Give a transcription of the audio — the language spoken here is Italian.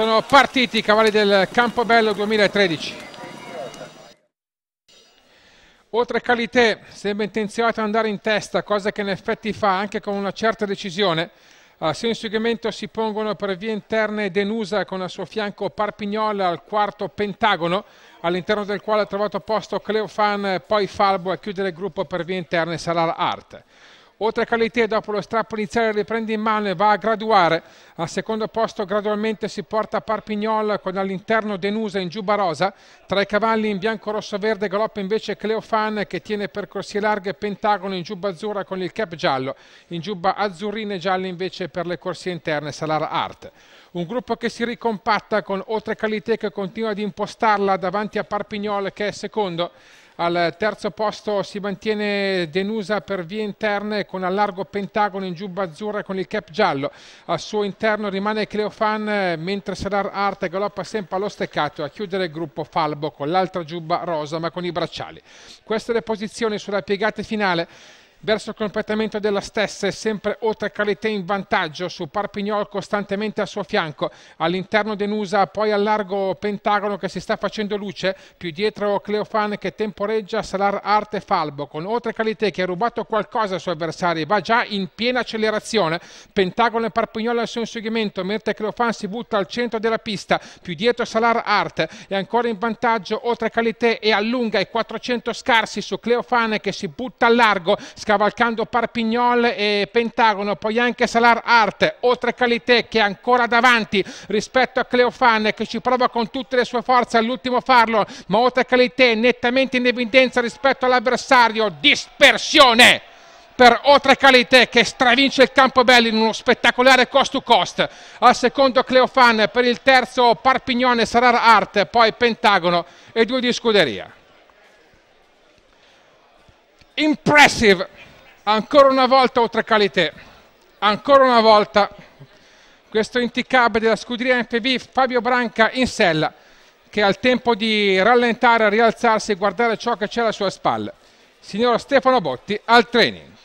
sono partiti i cavalli del Campobello 2013. Oltre Calité sembra intenzionato ad andare in testa, cosa che in effetti fa anche con una certa decisione. Al ah, suo inseguimento si pongono per vie interne Denusa con al suo fianco Parpignol al quarto pentagono, all'interno del quale ha trovato posto Cleofan, poi Falbo a chiudere il gruppo per vie interne sarà Art. Oltre a Calité, dopo lo strappo iniziale riprende in mano e va a graduare. Al secondo posto gradualmente si porta Parpignol con all'interno Denusa in giù rosa. Tra i cavalli in bianco rosso-verde galoppa invece Cleofan che tiene percorsie larghe Pentagono in giubba azzurra con il cap giallo. In giubba azzurrina e gialla invece per le corsie interne Salar Art. Un gruppo che si ricompatta con Oltre Calité che continua ad impostarla davanti a Parpignol che è secondo. Al terzo posto si mantiene Denusa per vie interne con allargo pentagono in giubba azzurra con il cap giallo. Al suo interno rimane Cleofan mentre Sarar Arte galoppa sempre allo steccato a chiudere il gruppo Falbo con l'altra giubba rosa ma con i bracciali. Queste le posizioni sulla piegata finale verso il completamento della stessa è sempre oltre Calité in vantaggio su Parpignol costantemente a suo fianco all'interno Denusa poi al largo Pentagono che si sta facendo luce più dietro Cleofan che temporeggia Salar Arte Falbo con oltre Calité che ha rubato qualcosa ai suoi avversari va già in piena accelerazione Pentagono e Parpignol al suo inseguimento mentre Cleofan si butta al centro della pista più dietro Salar Arte è ancora in vantaggio oltre Calité e allunga i 400 scarsi su Cleofan che si butta al largo scavalcando Parpignol e Pentagono, poi anche Salar Art, oltre a Calité che è ancora davanti rispetto a Cleofan che ci prova con tutte le sue forze all'ultimo farlo, ma oltre a Calité nettamente in evidenza rispetto all'avversario, dispersione! per Otre Calité che stravince il Campobello in uno spettacolare cost to cost. Al secondo Cleofan, per il terzo Parpignone, Sarar Art, poi Pentagono e due di Scuderia impressive ancora una volta oltre qualité ancora una volta questo inticab della scuderia MPV Fabio Branca in sella che ha il tempo di rallentare, rialzarsi e guardare ciò che c'è alle sue spalle signor Stefano Botti al training